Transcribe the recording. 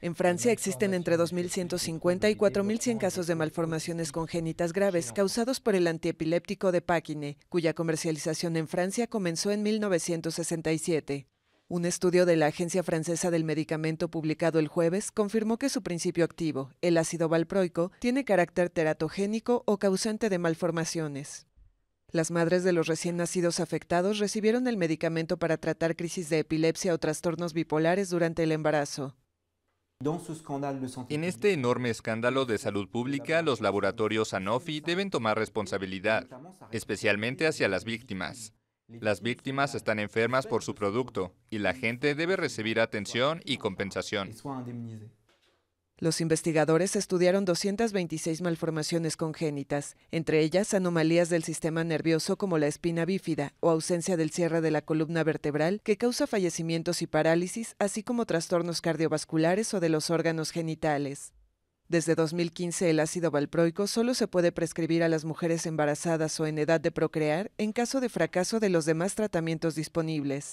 En Francia existen entre 2.150 y 4.100 casos de malformaciones congénitas graves causados por el antiepiléptico de Paquine, cuya comercialización en Francia comenzó en 1967. Un estudio de la Agencia Francesa del Medicamento publicado el jueves confirmó que su principio activo, el ácido valproico, tiene carácter teratogénico o causante de malformaciones. Las madres de los recién nacidos afectados recibieron el medicamento para tratar crisis de epilepsia o trastornos bipolares durante el embarazo. En este enorme escándalo de salud pública, los laboratorios Sanofi deben tomar responsabilidad, especialmente hacia las víctimas. Las víctimas están enfermas por su producto y la gente debe recibir atención y compensación. Los investigadores estudiaron 226 malformaciones congénitas, entre ellas anomalías del sistema nervioso como la espina bífida o ausencia del cierre de la columna vertebral que causa fallecimientos y parálisis, así como trastornos cardiovasculares o de los órganos genitales. Desde 2015 el ácido valproico solo se puede prescribir a las mujeres embarazadas o en edad de procrear en caso de fracaso de los demás tratamientos disponibles.